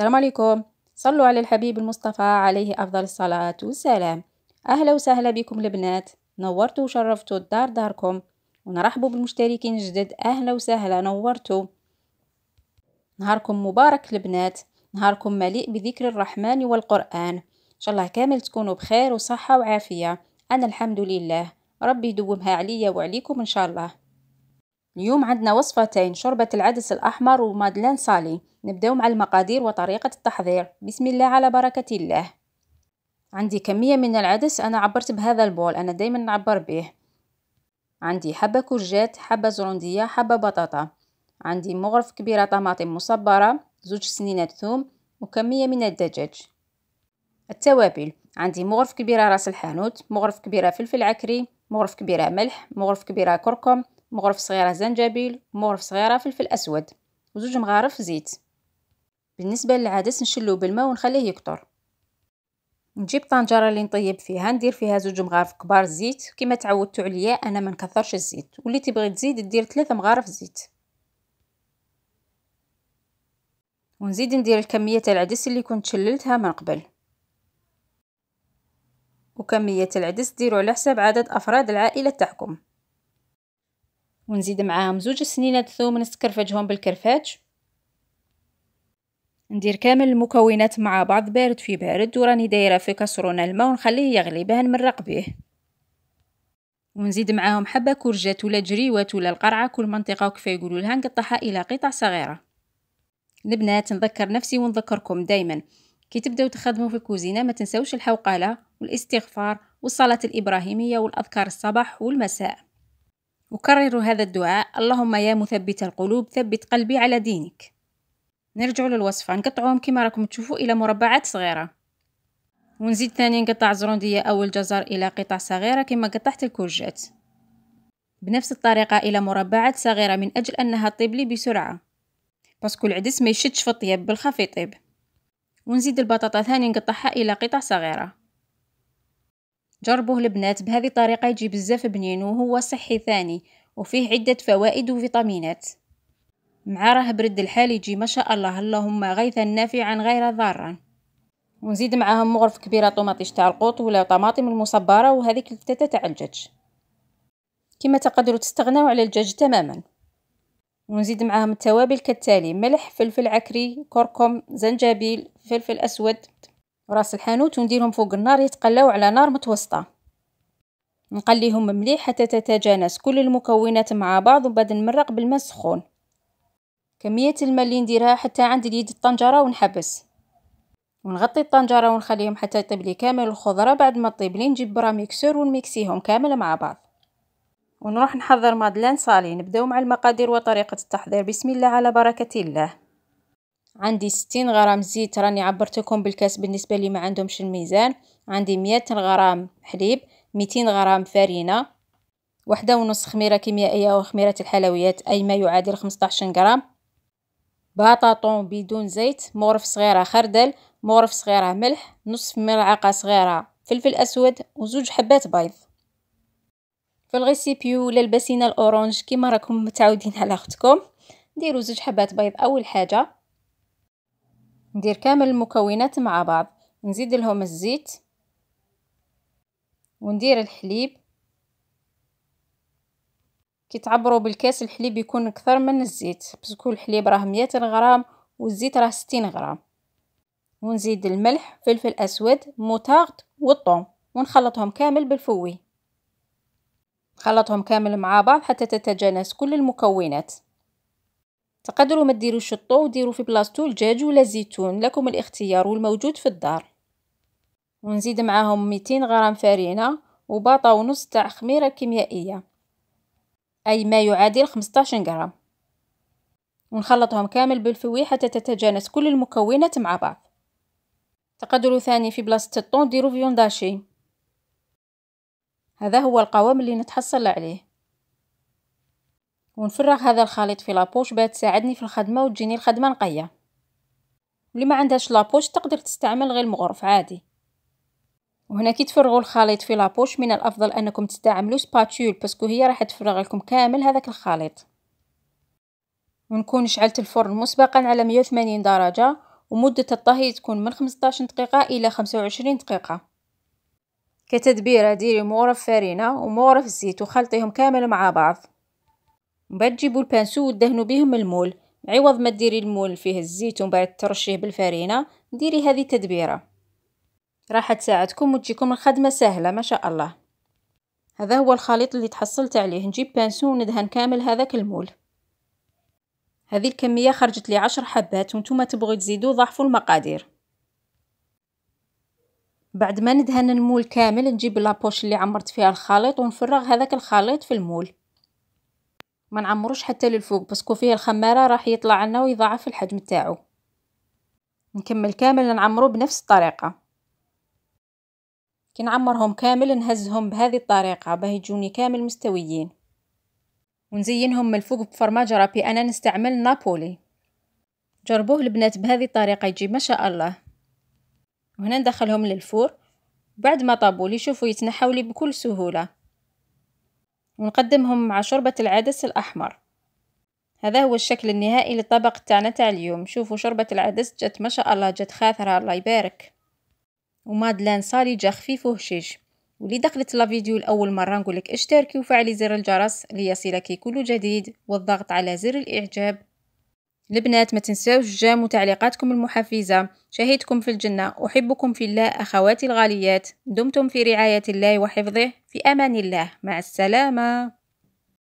السلام عليكم صلوا على الحبيب المصطفى عليه أفضل الصلاة والسلام أهلا وسهلا بكم البنات نورتوا وشرفتوا الدار داركم ونرحبوا بالمشتركين الجدد أهلا وسهلا نورتوا نهاركم مبارك البنات نهاركم مليء بذكر الرحمن والقرآن إن شاء الله كامل تكونوا بخير وصحة وعافية أنا الحمد لله ربي يدومها عليا وعليكم إن شاء الله اليوم عندنا وصفتين شوربة العدس الأحمر ومادلين صالي نبداو مع المقادير وطريقة التحضير بسم الله على بركة الله عندي كمية من العدس أنا عبرت بهذا البول أنا دايما نعبر به عندي حبة كرجات حبة زروندية حبة بطاطا عندي مغرف كبيرة طماطم مصبرة زوج سنينات ثوم وكمية من الدجاج التوابل عندي مغرف كبيرة راس الحانوت مغرف كبيرة فلفل عكري مغرف كبيرة ملح مغرف كبيرة كركم مغرف صغيرة زنجبيل مغرف صغيرة فلفل أسود وزوج مغارف زيت بالنسبة للعدس نشلو بالماء ونخليه يكتر نجيب طنجرة اللي نطيب فيها ندير فيها زوج مغارف كبار زيت كما تعودتو عليا أنا ما نكثرش الزيت واللي تبغي تزيد دير ثلاثة مغارف زيت ونزيد ندير الكمية تاع العدس اللي كنت شللتها من قبل وكمية العدس ديروا على حساب عدد أفراد العائلة تاعكم ونزيد معاهم زوج سنينات ثوم نسكرفجهم بالكرفاج ندير كامل المكونات مع بعض بارد في بارد وراني دايره في كاسرونه الماء ونخليه يغلي باه نمرق به ونزيد معاهم حبه كرجات ولا جريوات ولا القرعه كل منطقه وكيف يقولوا لها نقطعها الى قطع صغيره البنات نذكر نفسي ونذكركم دائما كي تبداو تخدموا في الكوزينه ما تنساوش الحوقله والاستغفار والصلاه الابراهيميه والاذكار الصباح والمساء أكرر هذا الدعاء اللهم يا مثبت القلوب ثبت قلبي على دينك نرجع للوصفة نقطعوهم كما راكم تشوفوا إلى مربعات صغيرة ونزيد ثاني نقطع زروندية أو الجزر إلى قطع صغيرة كما قطعت الكوجات بنفس الطريقة إلى مربعات صغيرة من أجل أنها تطيب لي بسرعة باسكو العدس ما يشدش في الطياب بالخف يطيب ونزيد البطاطا ثاني نقطعها إلى قطع صغيرة جربوه البنات بهذه الطريقة يجي بزاف بنين وهو صحي ثاني وفيه عدة فوائد وفيتامينات مع راه برد الحال يجي ما شاء الله اللهم غيثا نافعا غير ضارا ونزيد معاهم مغرف كبيرة طوماطيش تاع القوط ولا طماطم المصبرة وهذيك الفتاتة تاع الدجاج كما تقدروا تستغناو على الدجاج تماما ونزيد معاهم التوابل كالتالي ملح فلفل عكري كركم زنجبيل فلفل اسود وراس الحانوت ونديرهم فوق النار يتقلاو على نار متوسطه نقليهم مليح حتى تتجانس كل المكونات مع بعض وبعد نمرق بالماء السخون كميه الماء اللي نديرها حتى عند اليد الطنجره ونحبس ونغطي الطنجره ونخليهم حتى يطيب لي كامل الخضره بعد ما طيب لي نجيب برا ميكسور ونميكسيهم كامل مع بعض ونروح نحضر مادلان صالي نبداو مع المقادير وطريقه التحضير بسم الله على بركه الله عندي ستين غرام زيت راني عبرتكم بالكاس بالنسبة لي ما عندهمش الميزان عندي مية غرام حليب ميتين غرام فارينة وحدة ونص خميرة كيميائية أو خميرة الحلويات أي ما يعادل 15 غرام بطاطون بدون زيت مغرف صغيرة خردل مغرف صغيرة ملح نصف ملعقة صغيرة فلفل أسود وزوج حبات بيض في الغيسيبيو ولا الأورانج كيما راكم متعودين على أختكم ديروا زوج حبات بيض أول حاجة ندير كامل المكونات مع بعض نزيد لهم الزيت وندير الحليب كي تعبروا بالكاس الحليب يكون اكثر من الزيت كل الحليب راه 100 غرام والزيت راه 60 غرام ونزيد الملح فلفل اسود موتارد والطوم ونخلطهم كامل بالفوي نخلطهم كامل مع بعض حتى تتجانس كل المكونات تقدروا ما ديروش الطو وديروا في بلاصتو الدجاج ولا الزيتون لكم الاختيار والموجود في الدار ونزيد معاهم 200 غرام فرينه وباطا ونص تاع خميره كيميائيه اي ما يعادل 15 غرام ونخلطهم كامل بالفوي حتى تتجانس كل المكونات مع بعض تقدروا ثاني في بلاصه الطون ديروا فيون داشي هذا هو القوام اللي نتحصل عليه ونفرغ هذا الخليط في لابوش باه تساعدني في الخدمه وتجيني الخدمه نقيه واللي ما عندهاش لابوش تقدر تستعمل غير المغرف عادي وهنا كي تفرغوا الخليط في لابوش من الافضل انكم تستعملوا سباتول باسكو هي راح تفرغ لكم كامل هذاك الخليط ونكون شعلت الفرن مسبقا على 180 درجه ومده الطهي تكون من 15 دقيقه الى 25 دقيقه كتدبيره ديري مغرف فارينه ومغرف الزيت وخلطيهم كامل مع بعض ومن تجيبوا البانسو وتدهنوا بهم المول عوض ما ديري المول فيه الزيت ومن بعد ترشيه بالفرينه ديري هذه التدبيره راح تساعدكم وتجيكم الخدمه سهله ما شاء الله هذا هو الخليط اللي تحصلت عليه نجيب بانسو وندهن كامل هذاك المول هذه الكميه خرجت لي عشر حبات وانتم تبغوا تزيدوا ضعفوا المقادير بعد ما ندهن المول كامل نجيب لابوش اللي عمرت فيها الخليط ونفرغ هذاك الخليط في المول ما نعمروش حتى للفوق باسكو فيه الخماره راح يطلع لنا ويضاعف الحجم تاعو نكمل كامل نعمرو بنفس الطريقه كي نعمرهم كامل نهزهم بهذه الطريقه باه يجوني كامل مستويين ونزينهم من الفوق بفرماج رابي انا نستعمل نابولي جربوه البنات بهذه الطريقه يجي ما شاء الله وهنا ندخلهم للفور بعد ما طابوا لي شوفوا يتنحوا لي بكل سهوله ونقدمهم مع شوربة العدس الأحمر هذا هو الشكل النهائي للطبق تاعنا تاع اليوم شوفوا شوربة العدس جت ما شاء الله جت خاثرة الله يبارك ومادلان صالي جا خفيف وهشيش واللي دخلت لا فيديو لأول مرة نقولك اشتركي وفعلي زر الجرس ليصلك كل جديد والضغط على زر الإعجاب البنات ما تنساوش جاموا تعليقاتكم المحفزة شهدكم في الجنة أحبكم في الله أخواتي الغاليات دمتم في رعاية الله وحفظه في أمان الله مع السلامة